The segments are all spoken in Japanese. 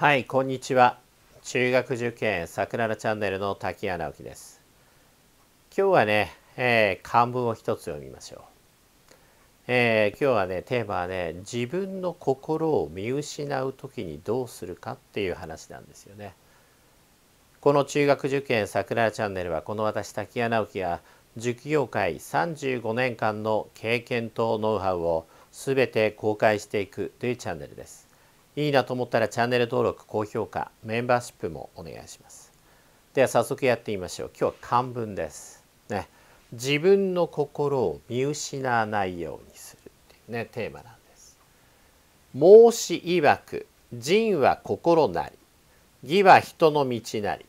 はいこんにちは中学受験さくららチャンネルの滝谷直樹です今日はね、えー、漢文を一つ読みましょう、えー、今日はねテーマはね自分の心を見失う時にどうするかっていう話なんですよねこの中学受験さくららチャンネルはこの私滝谷直樹が受験業界35年間の経験とノウハウをすべて公開していくというチャンネルですいいなと思ったらチャンネル登録、高評価、メンバーシップもお願いします。では早速やってみましょう。今日は漢文です。ね、自分の心を見失わないようにするっていうね、テーマなんです。孟し曰く、人は心なり、義は人の道なり、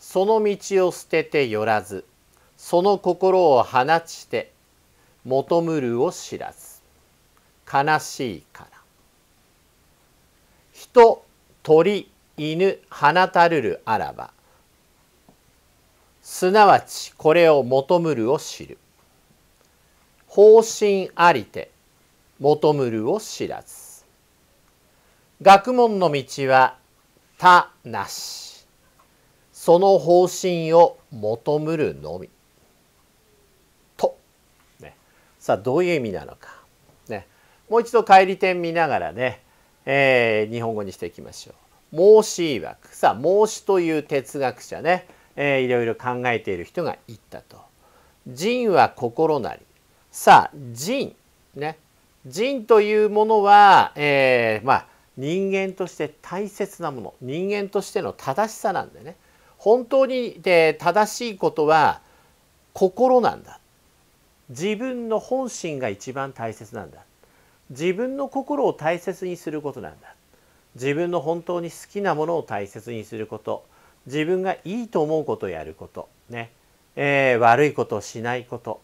その道を捨てて寄らず、その心を放ちて求むるを知らず悲しいから人鳥犬放たるるあらばすなわちこれを求むるを知る方針ありて求むるを知らず学問の道は他なしその方針を求むるのみと、ね、さあどういう意味なのか、ね、もう一度帰り点見ながらねえー、日本語にしていきましょう。孟子くさあ、孟子という哲学者ね、えー、いろいろ考えている人が言ったと。人は心なり。さあ、人。ね。人というものは、えー、まあ、人間として大切なもの。人間としての正しさなんでね。本当に、で正しいことは心なんだ。自分の本心が一番大切なんだ。自分の心を大切にすることなんだ自分の本当に好きなものを大切にすること自分がいいと思うことをやることね、えー、悪いことをしないこと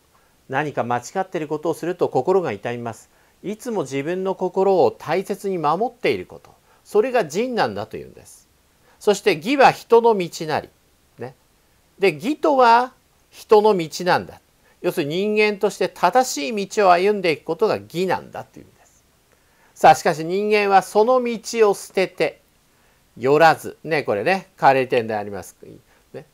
何か間違っていることをすると心が痛みますいつも自分の心を大切に守っていることそれが人なんだというんですそして義は人の道なり、ね、で義とは人の道なんだ要するに人間として正しい道を歩んでいくことが義なんだというんですさあしかし人間はその道を捨ててよらずねこれねカレー点であります、ね、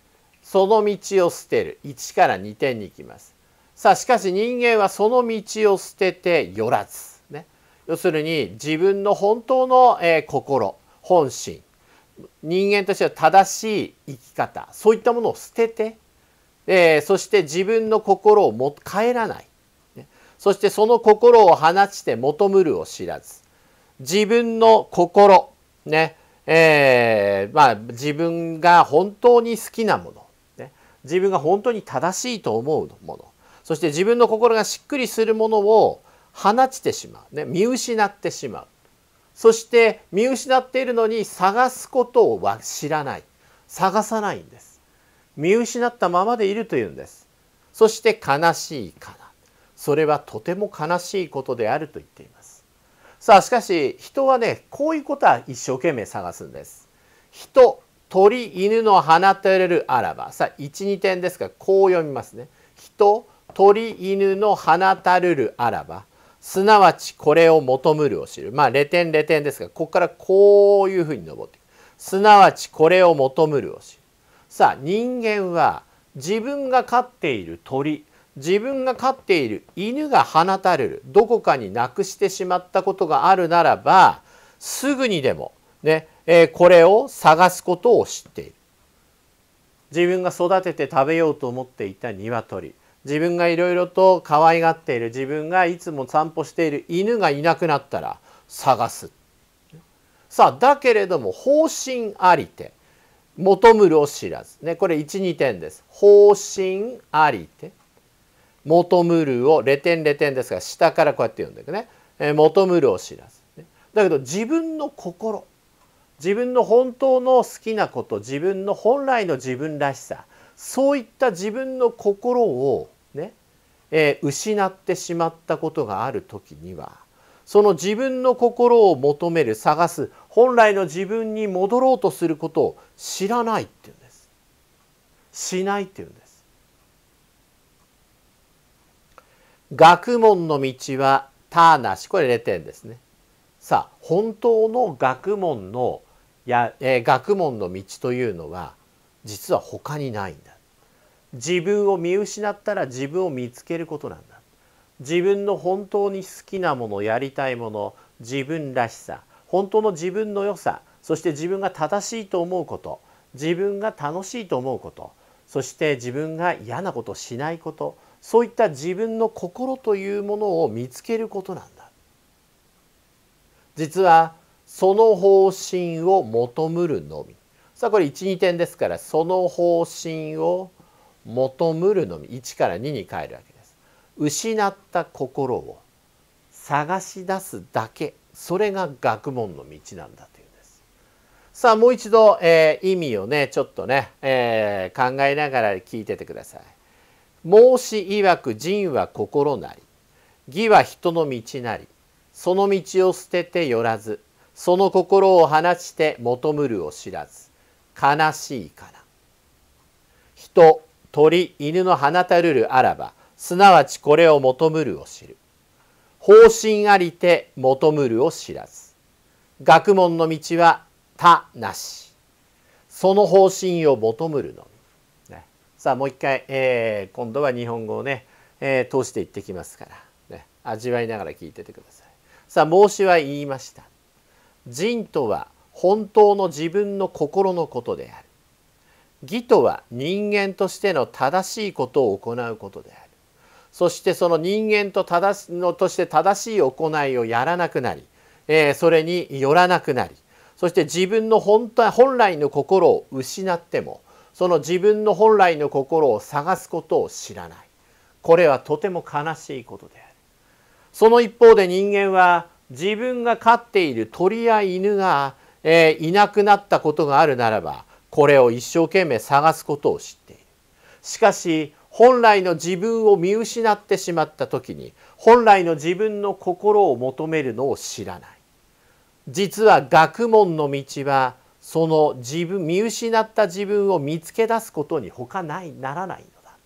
その道を捨てる1から2点に行きますさあしかし人間はその道を捨ててよらず、ね、要するに自分の本当の、えー、心本心人間としては正しい生き方そういったものを捨ててえー、そして自分の心をも帰らない、ね、そしてその心を放ちて求むるを知らず自分の心ねえー、まあ、自分が本当に好きなもの、ね、自分が本当に正しいと思うものそして自分の心がしっくりするものを放ちてしまう、ね、見失ってしまうそして見失っているのに探すことを知らない探さないんです。見失ったままでいるというんですそして悲しいからそれはとても悲しいことであると言っていますさあしかし人はねこういうことは一生懸命探すんです人鳥犬の放たれるあらばさあ12点ですがこう読みますね人鳥犬の放たれるあらばすなわちこれを求むるを知るまあ0点0点ですがここからこういうふうに登っていくすなわちこれを求むるを知るさあ人間は自分が飼っている鳥自分が飼っている犬が放たれるどこかになくしてしまったことがあるならばすぐにでもね、えー、これを探すことを知っている自分が育てて食べようと思っていた鶏自分がいろいろと可愛がっている自分がいつも散歩している犬がいなくなったら探すさあだけれども方針ありて求むるを知らず。ね、これ1、2点です。方針ありて。求むるを、レ点レ点ですが、下からこうやって読んでいくね。えー、求むるを知らず、ね。だけど自分の心。自分の本当の好きなこと、自分の本来の自分らしさ。そういった自分の心をね、えー、失ってしまったことがある時にはその自分の心を求める探す本来の自分に戻ろうとすることを知らないっていうんですしないっていうんです学問の道はたなしこれ0点ですねさあ本当の学問のや、えー、学問の道というのは実は他にないんだ自分を見失ったら自分を見つけることなんだ自分の本当に好きなものやりたいもの自分らしさ本当の自分の良さそして自分が正しいと思うこと自分が楽しいと思うことそして自分が嫌なことしないことそういった自分の心というものを見つけることなんだ実はその方針を求むるのみさあこれ12点ですからその方針を求むるのみ1から2に変えるわけです失った心を探し出すだけそれが学問の道なんだというんですさあもう一度、えー、意味をねちょっとね、えー、考えながら聞いててください孟子曰く人は心なり義は人の道なりその道を捨てて寄らずその心を放して求むるを知らず悲しいかな人鳥犬の放たるるあらばすなわちこれを求むるを知る方針ありて求むるを知らず学問の道は他なしその方針を求むるのみ、ね、さあもう一回、えー、今度は日本語をね、えー、通していってきますから、ね、味わいながら聞いててくださいさあ孟子は言いました人とは本当の自分の心のことである義とは人間としての正しいことを行うことであるそしてその人間と正しのとして正しい行いをやらなくなり、えー、それによらなくなりそして自分の本体本来の心を失ってもその自分の本来の心を探すことを知らないこれはとても悲しいことであるその一方で人間は自分が飼っている鳥や犬が、えー、いなくなったことがあるならばこれを一生懸命探すことを知っているしかし本来の自分を見失ってしまった時に本来の自分の心を求めるのを知らない実は学問の道はその自分見失った自分を見つけ出すことに他ないならないのだ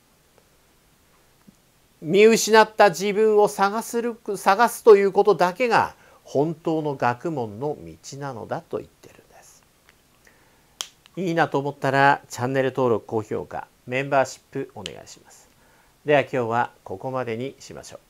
見失った自分を探する探すということだけが本当の学問の道なのだと言ってるんですいいなと思ったらチャンネル登録高評価メンバーシップお願いします。では今日はここまでにしましょう。